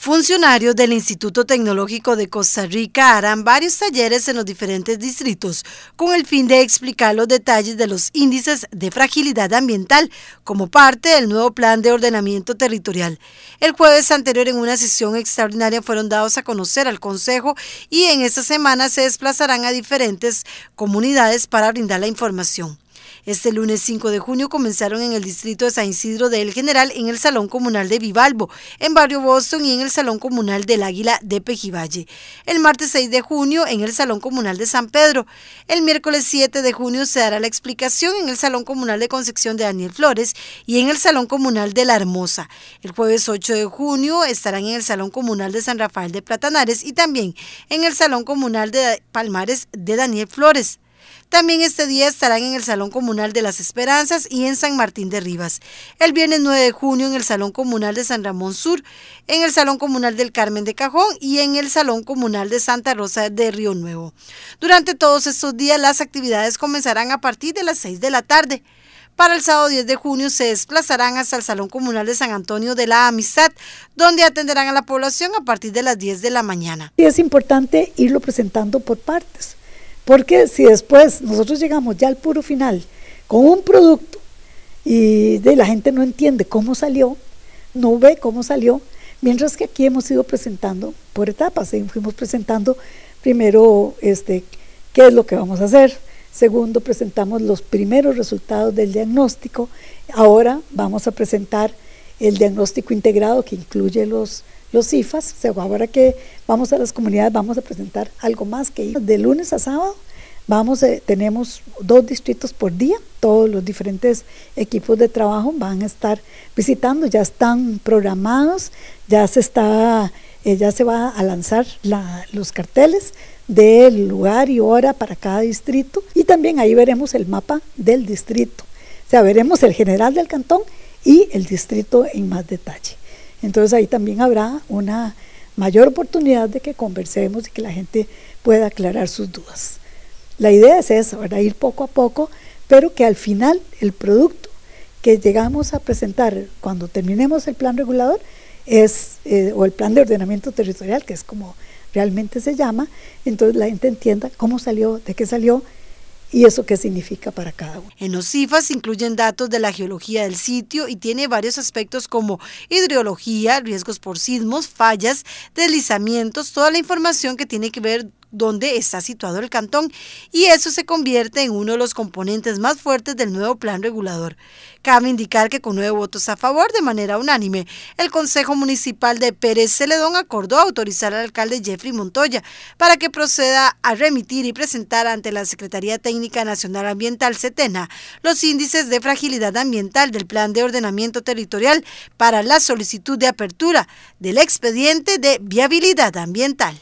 Funcionarios del Instituto Tecnológico de Costa Rica harán varios talleres en los diferentes distritos con el fin de explicar los detalles de los índices de fragilidad ambiental como parte del nuevo plan de ordenamiento territorial. El jueves anterior en una sesión extraordinaria fueron dados a conocer al Consejo y en esta semana se desplazarán a diferentes comunidades para brindar la información. Este lunes 5 de junio comenzaron en el distrito de San Isidro de El General, en el Salón Comunal de Vivalbo, en Barrio Boston y en el Salón Comunal del Águila de Pejivalle. El martes 6 de junio en el Salón Comunal de San Pedro. El miércoles 7 de junio se dará la explicación en el Salón Comunal de Concepción de Daniel Flores y en el Salón Comunal de La Hermosa. El jueves 8 de junio estarán en el Salón Comunal de San Rafael de Platanares y también en el Salón Comunal de Palmares de Daniel Flores. También este día estarán en el Salón Comunal de las Esperanzas y en San Martín de Rivas. El viernes 9 de junio en el Salón Comunal de San Ramón Sur, en el Salón Comunal del Carmen de Cajón y en el Salón Comunal de Santa Rosa de Río Nuevo. Durante todos estos días las actividades comenzarán a partir de las 6 de la tarde. Para el sábado 10 de junio se desplazarán hasta el Salón Comunal de San Antonio de la Amistad, donde atenderán a la población a partir de las 10 de la mañana. Y es importante irlo presentando por partes porque si después nosotros llegamos ya al puro final con un producto y la gente no entiende cómo salió, no ve cómo salió, mientras que aquí hemos ido presentando por etapas, ¿eh? fuimos presentando primero este, qué es lo que vamos a hacer, segundo presentamos los primeros resultados del diagnóstico, ahora vamos a presentar el diagnóstico integrado que incluye los los IFAS. ahora que vamos a las comunidades, vamos a presentar algo más que De lunes a sábado vamos, eh, tenemos dos distritos por día. Todos los diferentes equipos de trabajo van a estar visitando, ya están programados, ya se está, eh, se va a lanzar los carteles del lugar y hora para cada distrito y también ahí veremos el mapa del distrito. O sea, veremos el general del cantón y el distrito en más detalle. Entonces ahí también habrá una mayor oportunidad de que conversemos y que la gente pueda aclarar sus dudas. La idea es esa, ¿verdad? ir poco a poco, pero que al final el producto que llegamos a presentar cuando terminemos el plan regulador es, eh, o el plan de ordenamiento territorial, que es como realmente se llama, entonces la gente entienda cómo salió, de qué salió, y eso qué significa para cada uno. En los CIFAS incluyen datos de la geología del sitio y tiene varios aspectos como hidrología, riesgos por sismos, fallas, deslizamientos, toda la información que tiene que ver donde está situado el cantón y eso se convierte en uno de los componentes más fuertes del nuevo plan regulador. Cabe indicar que con nueve votos a favor de manera unánime, el Consejo Municipal de Pérez Celedón acordó autorizar al alcalde Jeffrey Montoya para que proceda a remitir y presentar ante la Secretaría Técnica Nacional Ambiental CETENA los índices de fragilidad ambiental del Plan de Ordenamiento Territorial para la solicitud de apertura del expediente de viabilidad ambiental.